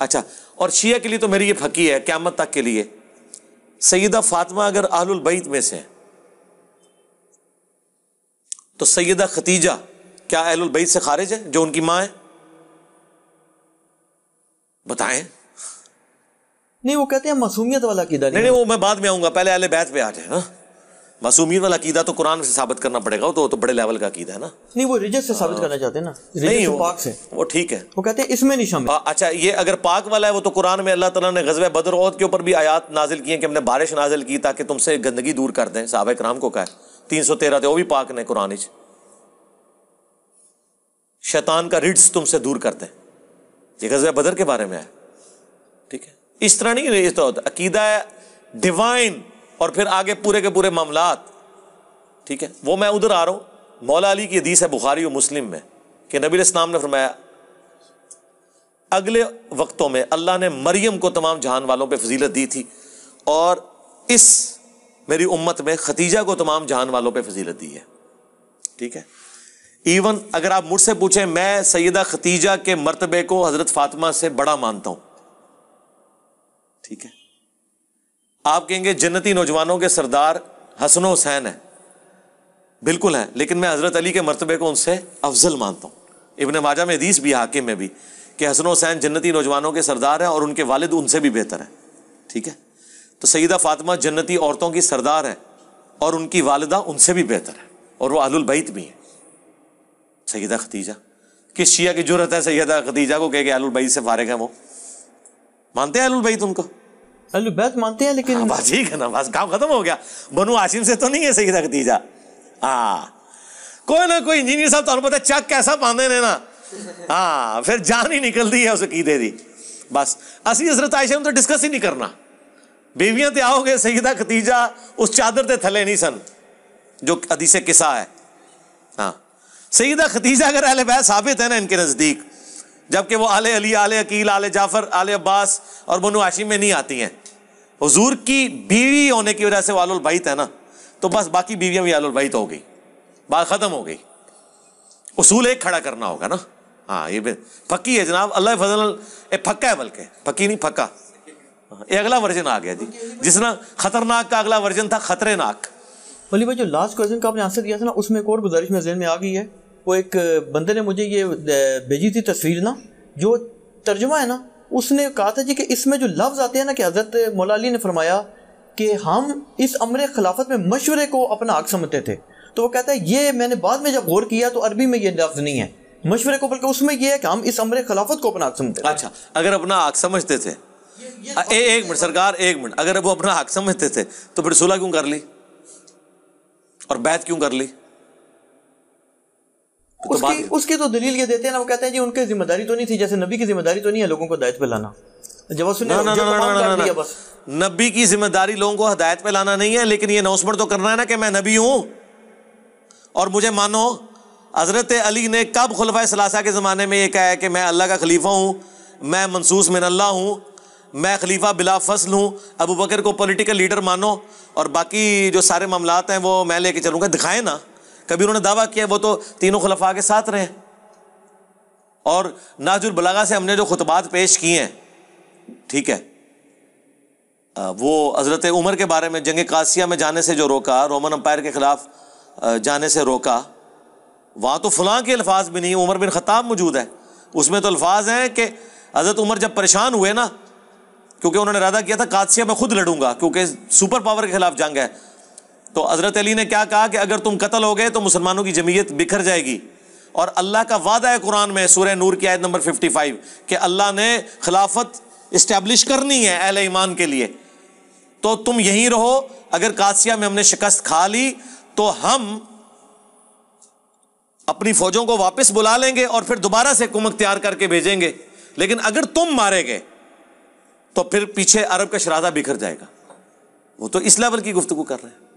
अच्छा और शिया के लिए तो मेरी ये फकी है क्यामत तक के लिए सैदा फातिमा अगर आहलुल बैत में से है तो सैदा खतीजा क्या अहलुल बैत से खारिज है जो उनकी मां है बताएं नहीं वो कहते हैं मासूमियत वाला दर नहीं नहीं वो मैं बाद में आऊंगा पहले अहले बैत पे आ जाए हाँ मासूमीन वाला अकीदा तो कुरान से साबित करना पड़ेगा वो तो तो बड़े लेवल का अकीदा है ना नहीं वो रिजस से साबित करना चाहते ना नहीं वो, पाक से वो ठीक है वो कहते हैं इसमें नहीं शामिल अच्छा ये अगर पाक वाला है वो तो कुरान में अल्लाह ताला ने गजब बदर औद के ऊपर भी आयात नाजिल किए कि हमने बारिश नाजिल की ताकि तुमसे गंदगी दूर कर दें साहब कराम को कहा तीन सौ तेरह थे वो भी पाक ने कुरान शैतान का रिड्स तुमसे दूर कर दें ये गजब बदर के बारे में है ठीक है इस तरह नहीं तो अकीदा है डिवाइन और फिर आगे पूरे के पूरे मामला ठीक है वो मैं उधर आ रहा हूँ मौला अली की हदीस है बुखारी और मुस्लिम में कि नबी इस्लाम ने फरमाया अगले वक्तों में अल्लाह ने मरियम को तमाम जहान वालों पर फजीलत दी थी और इस मेरी उम्मत में खतीजा को तमाम जहान वालों पर फजीलत दी है ठीक है इवन अगर आप मुझसे पूछें मैं सैदा खतीजा के मरतबे को हज़रत फातिमा से बड़ा मानता हूं ठीक है आप कहेंगे जन्नती नौजवानों के सरदार हसन हुसैन है बिल्कुल है लेकिन मैं हज़रत अली के मरतबे को उनसे अफजल मानता हूँ इबन माजा में हदीस भी हाकिम में भी कि हसन हुसैन जन्नती नौजवानों के सरदार हैं और उनके वालिद उनसे भी बेहतर हैं ठीक है तो सईदा फातिमा जन्नती औरतों की सरदार हैं और उनकी वालदा उनसे भी बेहतर है और वो आलुलबैत भी हैं सईदा खतीजा किस शिया की जरूरत है सैदा खतीजा को कह के आलुलबैत से फारग हैं वो मानते हैं आलुलबैत उनको अलबैत मानते हैं लेकिन बस ठीक है ना बस काम खत्म हो गया बनू आशिम से तो नहीं है सही खतीजा हाँ कोई ना कोई इंजीनियर साहब तुम्हें पता चक कैसा पाते ने ना हाँ फिर जान ही निकलती है उस कीदे की बस असी हजरत आयशा में तो डिस्कस ही नहीं करना बीवियां तो आओगे का खतीजा उस चादर के थले नहीं सन जो से किसा है हाँ का खतीजा अगर अहले बैत साबित है ना इनके नज़दीक जबकि वो आले अली आले अकील आले जाफ़र आले अब्बास और बनु आशिम में नहीं आती हैं हजूर की बीवी होने की वजह से वालुल बैत है ना तो बस बाकी बीवियां भी वालुल हो गई बात ख़त्म हो गई उसूल एक खड़ा करना होगा ना हाँ ये फकी है जनाब अल्लाह फजल फक्का है बल्कि फकी नहीं फक्का ये अगला वर्जन आ गया जी जिसना खतरनाक का अगला वर्जन था खतरे नाक बोली भाई जो लास्ट क्वेश्चन का आपने आंसर दिया था ना उसमें एक और गुजारिश में जेन में आ गई है वो एक बंदे ने मुझे ये भेजी थी तस्वीर ना जो तर्जुमा है ना उसने कहा था जी कि इसमें जो लफ्ज़ आते हैं ना कि हज़रत मौलाली ने फरमाया कि हम इस अमर खिलाफत में मशवरे को अपना हक समझते थे तो वो कहता है ये मैंने बाद में जब गौर किया तो अरबी में ये लफ्ज़ नहीं है मशवरे को बल्कि उसमें यह है कि हम इस अमर खिलाफत को अपना हक समझते अच्छा अगर अपना हक समझते थे ये, ये तो एक मिनट सरकार एक मिनट अगर वो अपना हक समझते थे तो फिर सुलह क्यों कर ली और बैत क्यों कर ली तो उसकी उसकी तो दलील ये देते हैं ना वो कहते हैं जी उनकी जिम्मेदारी तो नहीं थी जैसे नबी की जिम्मेदारी तो नहीं है लोगों को दायित्व पे लाना जब सुनने ना, ना, ना, ना, ना, ना, बस नबी की जिम्मेदारी लोगों को हदायत पे लाना नहीं है लेकिन ये अनाउंसमेंट तो करना है ना कि मैं नबी हूं और मुझे मानो हजरत अली ने कब खुलफा सलासा के ज़माने में ये कहा है कि मैं अल्लाह का खलीफा हूँ मैं मनसूस मिन अल्लाह हूँ मैं खलीफा बिला फसल हूँ अबू बकर को पॉलिटिकल लीडर मानो और बाकी जो सारे मामलात हैं वो मैं लेके चलूँगा दिखाएं ना कभी उन्होंने दावा किया वो तो तीनों खलफा के साथ रहे और नाजुल बलागा से हमने जो खुतबात पेश किए हैं ठीक है वो हज़रत उमर के बारे में जंग कासिया में जाने से जो रोका रोमन अम्पायर के ख़िलाफ़ जाने से रोका वहां तो फलां के अल्फाज भी नहीं उमर बिन ख़ताब मौजूद है उसमें तो अल्फाज हैं कि हज़रत उमर जब परेशान हुए ना क्योंकि उन्होंने इरादा किया था कादसिया में खुद लड़ूंगा क्योंकि सुपर पावर के खिलाफ जंग है तो हज़रत अली ने क्या कहा कि अगर तुम कत्ल हो गए तो मुसलमानों की जमीयत बिखर जाएगी और अल्लाह का वादा है कुरान में सूर्य नूर की आयत नंबर 55 कि अल्लाह ने खिलाफत इस्टेब्लिश करनी है अहल ईमान के लिए तो तुम यहीं रहो अगर कासिया में हमने शिकस्त खा ली तो हम अपनी फौजों को वापस बुला लेंगे और फिर दोबारा से कुमक तैयार करके भेजेंगे लेकिन अगर तुम मारे गए तो फिर पीछे अरब का शराधा बिखर जाएगा वो तो इस लेवल की गुफ्तु कर रहे हैं